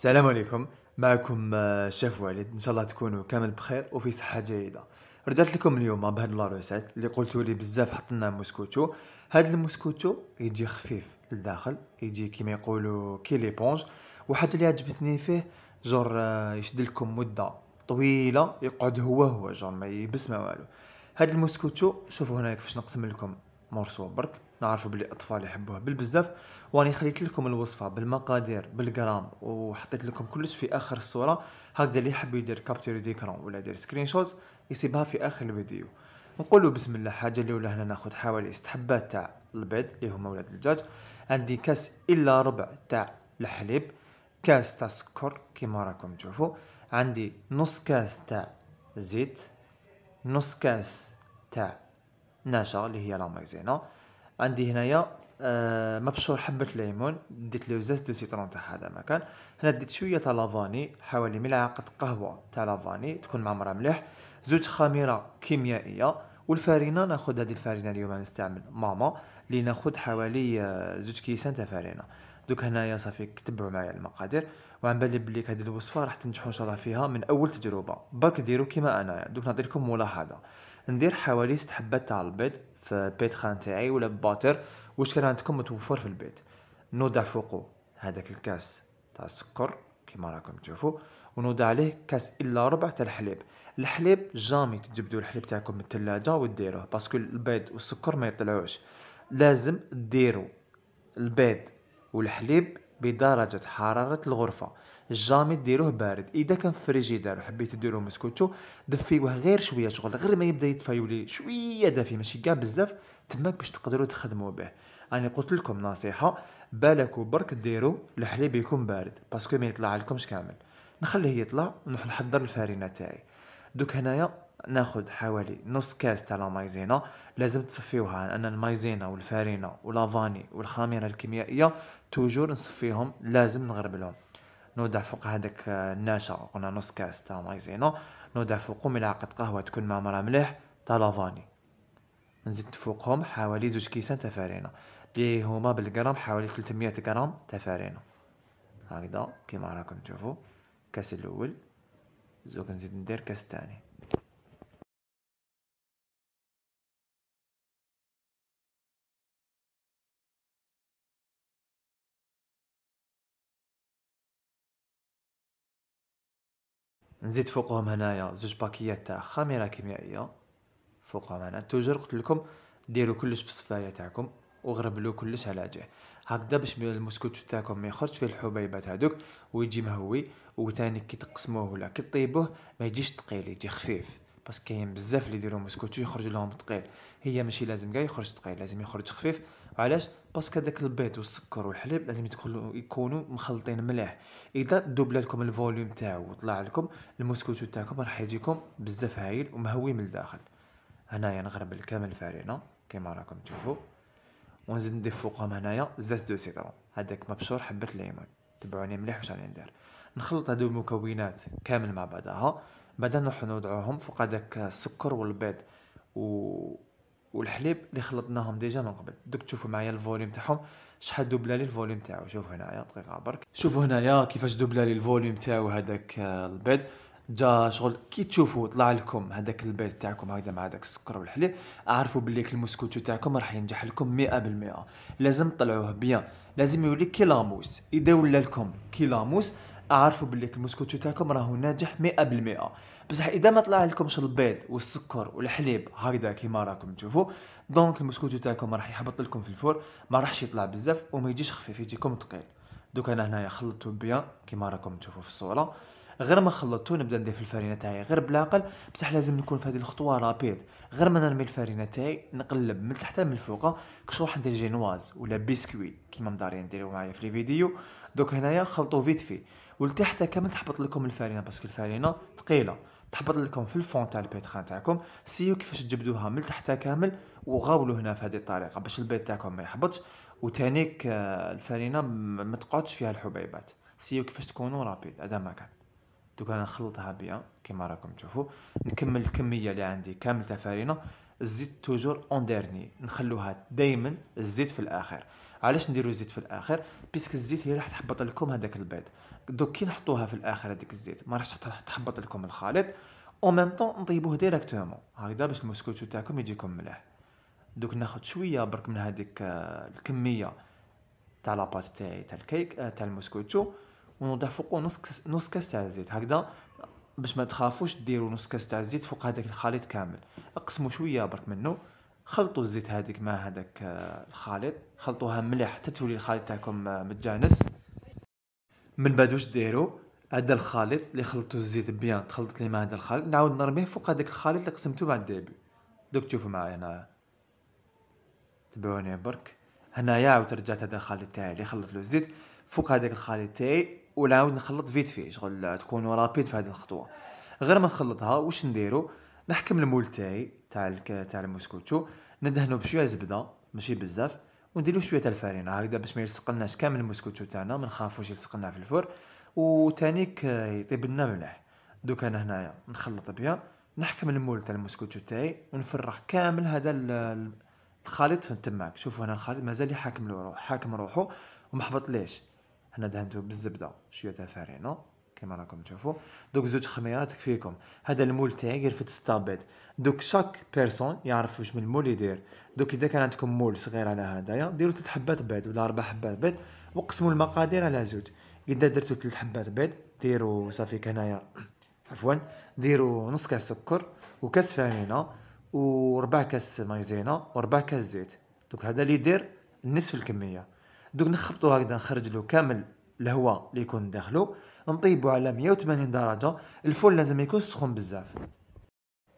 السلام عليكم معكم آه، شيف والد ان شاء الله تكونوا كامل بخير وفي صحه جيده رجعت لكم اليوم بهاد لا روسيت اللي قلتوا لي بزاف حطنا موسكوتو هاد الموسكوتو يجي خفيف للداخل يجي كيما يقولوا كي ليبونج وحاجه اللي عجبتني فيه جور آه، يشد لكم مده طويله يقعد هو هو جور ما يبس ما والو هاد الموسكوتو شوفوا هنا كيفاش نقسم لكم مورسو برك نعرفوا بلي الاطفال يحبوها بالبزاف واني خليت لكم الوصفه بالمقادير بالجرام وحطيت لكم كلش في اخر الصوره هكذا اللي يحب يدير كابتشر ديكرون ولا يدير سكرين شوت يسيبها في اخر الفيديو نقولوا بسم الله حاجه اللي هنا ناخذ حوالي حبات تاع البيض اللي هما ولاد الدجاج عندي كاس الا ربع تاع الحليب كاس تاع السكر كيما راكم تشوفوا عندي نص كاس تاع زيت نص كاس تاع نشا اللي هي لا مايزينا عندي هنايا آه مبشور حبة ليمون ديت لو زيت دو سيترون تاع هذا مكان هنا ديت شوية تاع لافاني حوالي ملعقة قهوة تاع لافاني تكون معمرة مليح زوج خميرة كيميائية والفارينة ناخد هذه الفارينة اليوم نستعمل ماما اللي ناخد حوالي آه، زوج كيسان تاع فارينة دوك هنايا صافي تبعوا معايا المقادير وعن بالي بليك هذه الوصفه راح تنجحوا ان شاء الله فيها من اول تجربه برك ديروا كيما انايا دوك لكم ملاحظه ندير حوالي ست حبات تاع البيض في البيت خان تاعي ولا باتر واش كان عندكم متوفر في البيت نوضع فوقه هذاك الكاس تاع السكر كيما راكم تشوفوا ونوضع عليه كاس الا ربع تاع الحليب الحليب جامي تجبدوا الحليب تاعكم من الثلاجه وديروه باسكو البيض والسكر ما يطلعوش لازم ديروا البيض والحليب بدرجه حراره الغرفه جامي ديروه بارد اذا كان في الفريجيدار وحبيتي ديرو مسكوتو دفيوه غير شويه شغل غير ما يبدا يولي شويه دافي ماشي كاع بزاف تماك باش تقدروا تخدموا به راني قلت لكم نصيحه بالك برك ديرو الحليب يكون بارد باسكو ما يطلع لكمش كامل نخليه يطلع ونروح نحضر الفرينه تاعي دوك هنايا ناخد حوالي نص كاس تاع المايزينا لازم تصفيوها لان المايزينا والفارينه ولافاني والخميره الكيميائيه توجور نصفيهم لازم نغربلهم نودع فوق هذاك آه، الناشا قلنا نص كاس تاع مايزينا نودع فوق ملعقة قهوة تكون معمرة مليح تاع لافاني نزيد فوقهم حوالي زوج كيسان تاع فارينا لي هما بالجرام حوالي 300 غرام تاع فارينا هكذا كيما راكم تشوفوا كاس الاول زوج نزيد ندير كاس الثاني نزيد فوقهم هنايا زوج باكيات تاع خميره كيميائيه فوقهم هنا توجور قلت لكم ديروا كلش في الصفايه تاعكم وغربلو كلش على جه هكذا باش المسكوت تاعكم ما يخرج فيه الحبيبات هذوك ويجي مهوي وثاني كي تقسموه ولا كي طيبوه ما يجيش ثقيل يجي خفيف بس كاين بزاف اللي يديروا مسكوتو يخرج لهم ثقيل هي ماشي لازم كاع يخرج ثقيل لازم يخرج خفيف علاش باسكو داك البيض والسكر والحليب لازم يدخلوا يكونوا مخلطين مليح اذا دوبل لكم الفوليوم تاعو وطلع لكم المسكوتو تاعكم راح يجيكم بزاف هايل ومهوي من الداخل هنايا نغرب الكامل الفارينه كما راكم تشوفوا ونزيد ندير فوقهم هنايا زيت دو سيترون هذاك مبشور حبه الليمون تبعوني مليح واش راني ندير نخلط هادو المكونات كامل مع بعضها بعدا نروحو نوضعوهم فوق هداك السكر والبيض و... والحليب اللي خلطناهم ديجا من قبل دوك تشوفوا معايا الفوليوم تاعهم شحال دوبلا لي الفوليوم تاعو شوف هنايا دقيقه برك شوفوا هنايا كيفاش دوبلا لي الفوليوم تاعو هذاك آه، البيض جا شغل كي تشوفوا طلع لكم هذاك البيض تاعكم هكذا مع هذاك السكر والحليب اعرفوا بلي المسكوتو تاعكم راح ينجح لكم 100% لازم تطلعوه بيان لازم يولي كي لاموس اذا ولا لكم كي لاموس اعرفوا باللي المسكوتو تاعكم راهو ناجح 100% بصح اذا ما طلع لكمش البيض والسكر والحليب هكذا كيما راكم تشوفوا دونك المسكوتو تاعكم راح يحبط لكم في الفور ما راحش يطلع بزاف وما يجيش خفيف يجيكم ثقيل دوك انا هنايا خلطته بيان كيما راكم تشوفوا في الصوره غير ما خلطتو نبدا في الفرينه تاعي غير بالعقل بصح لازم نكون في هذه الخطوه رابيد غير ما نرمي الفرينه تاعي نقلب من تحت من الفوق كش راح ندير جينواز ولا بيسكوي كيما مدارين نديرو معايا في لي فيديو دوك هنايا خلطو فيت في ولتحت كامل تحبط لكم الفرينه باسكو الفرينه ثقيله تحبط لكم في الفون تاع البيتخان تاعكم سيو كيفاش تجبدوها من تحت كامل وغاولوا هنا في هذه الطريقه باش البيت تاعكم ما يحبطش وتانيك آه، الفرينه ما تقعدش فيها الحبيبات سيو كيفاش تكونوا رابيد هذا ما كان دوك انا نخلطها بيان كيما راكم تشوفوا نكمل الكميه اللي عندي كامل تاع فارينه الزيت توجور اون ديرني نخلوها دائما الزيت في الاخر علاش نديرو الزيت في الاخر بيسك الزيت هي راح تحبط لكم هذاك البيض دوك كي نحطوها في الاخر هذيك الزيت ما راحش تحبط لكم الخليط او ميم طون نطيبوه ديريكتومون هكذا باش الموسكوتو تاعكم يجيكم مليح دوك ناخذ شويه برك من هذيك آه، الكميه تاع لاباط تاعي تاع الكيك آه، تاع الموسكوتو ونوضع فوقو نص نص كاس تاع الزيت هكذا باش ما تخافوش ديروا نص كاس تاع الزيت فوق هذاك الخليط كامل اقسموا شويه برك منه خلطوا الزيت هذيك مع هذاك آه، الخليط خلطوها مليح حتى تولي الخليط تاعكم آه، متجانس من بعد واش ديروا هذا الخليط اللي خلطوا الزيت بيان تخلط لي مع هذا الخليط نعاود نرميه فوق هذاك الخليط اللي قسمتو مع الديبي دوك تشوفوا معايا هنا تبعوني برك هنايا عاود رجعت هذا الخليط تاعي اللي خلط له الزيت فوق هذاك الخليط تاعي ونعاود نخلط فيت فيه شغل تكون رابيد في هذه الخطوه غير ما نخلطها واش نديرو نحكم المول تاعي تاع تاع الموسكوتشو ندهنو بشويه زبده ماشي بزاف ونديرو شويه تاع الفارينة هكذا باش ما يلصقناش كامل الموسكوتشو تاعنا ما نخافوش يلصقلنا في الفرن وتانيك يطيب لنا مليح دوك انا هنايا نخلط بيان نحكم المول تاع الموسكوتشو تاعي ونفرغ كامل هذا الخليط تماك شوفوا هنا الخليط مازال حاكم روحو حاكم روحو ومحبط ليش هنا دهنته بالزبده شويه تاع فارينو كما راكم تشوفوا دوك زوج خميرات تكفيكم هذا المول تاعي يرفد في بيض دوك شاك بيرسون يعرف واش من المول يدير دوك اذا كان عندكم مول صغير على هذايا ديروا ثلاث حبات بيض ولا اربع حبات بيض وقسموا المقادير على زوج اذا درتو ثلاث حبات بيض ديروا صافي هنايا عفوا ديروا نص كاس سكر وكاس فانينا وربع كاس مايزينا وربع كاس زيت دوك هذا اللي يدير نصف الكميه دوك نخبطو هكذا نخرج له كامل الهواء اللي يكون داخلو نطيبو على 180 درجه الفول لازم يكون سخون بزاف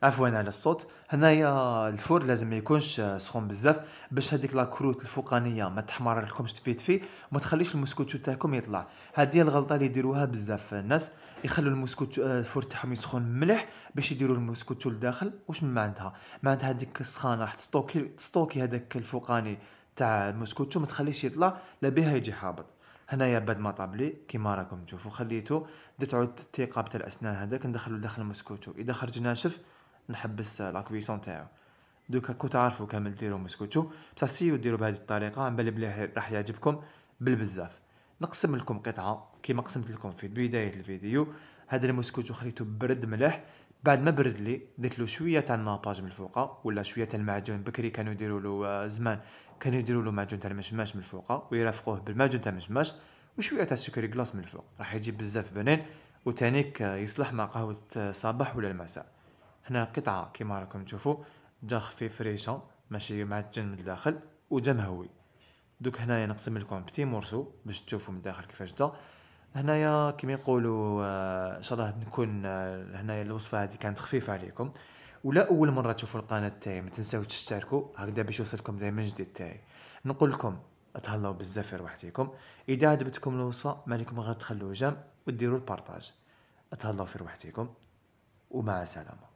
عفوا على الصوت هنايا الفور لازم ما يكونش سخون بزاف باش هذيك لاكروت الفوقانيه ما تحمر لكمش تفيت فيه وما تخليش المسكوتشو تاعكم يطلع هذه الغلطه اللي يديروها بزاف الناس يخلوا المسكوتشو آه، الفور تاعهم يسخن مليح باش يديروا المسكوتشو لداخل واش من معناتها معناتها هذيك السخانه راح تستوكي تستوكي هذاك الفوقاني تاع موسكوتشو ما تخليش يطلع لا بها يجي حابط هنايا بعد ما طابلي كيما راكم تشوفوا خليته درت عود الثقه تاع الاسنان هذاك ندخلو داخل موسكوتشو اذا خرج ناشف نحبس لاكويسون تاعو دوكا كو تعرفوا كامل ديروا موسكوتشو بصح سيو ديروا بهذه الطريقه بالي بلي راح يعجبكم بالبزاف نقسم لكم قطعه كيما قسمت لكم في بدايه الفيديو هذا الموسكوتشو خليته برد مليح بعد ما برد لي درت له شويه تاع الناباج من الفوق ولا شويه تاع المعجون بكري كانوا يديروا له آه، زمان كانوا يديروا له معجون تاع المشماش من الفوق ويرافقوه بالمعجون تاع المشماش وشويه تاع السكري كلاص من الفوق راح يجيب بزاف بنين وتانيك آه، يصلح مع قهوه الصباح آه، ولا المساء هنا قطعه كيما راكم تشوفوا جا خفيف ريشه ماشي معجن من الداخل وجا مهوي دوك هنايا نقسم لكم بتي مورسو باش تشوفوا من الداخل كيفاش دا هنايا كما يقولوا آه، ان شاء الله نكون آه، هنايا الوصفه هذه كانت خفيفه عليكم ولا اول مره تشوفوا القناه تاعي ما تنساوش تشتركوا هكذا باش يوصلكم دائما جديد تاعي نقول لكم تهلاو بزاف في روحتكم اذا عجبتكم الوصفه مالكم غير تخلوا جيم وديروا البارطاج تهلاو في روحتكم ومع السلامه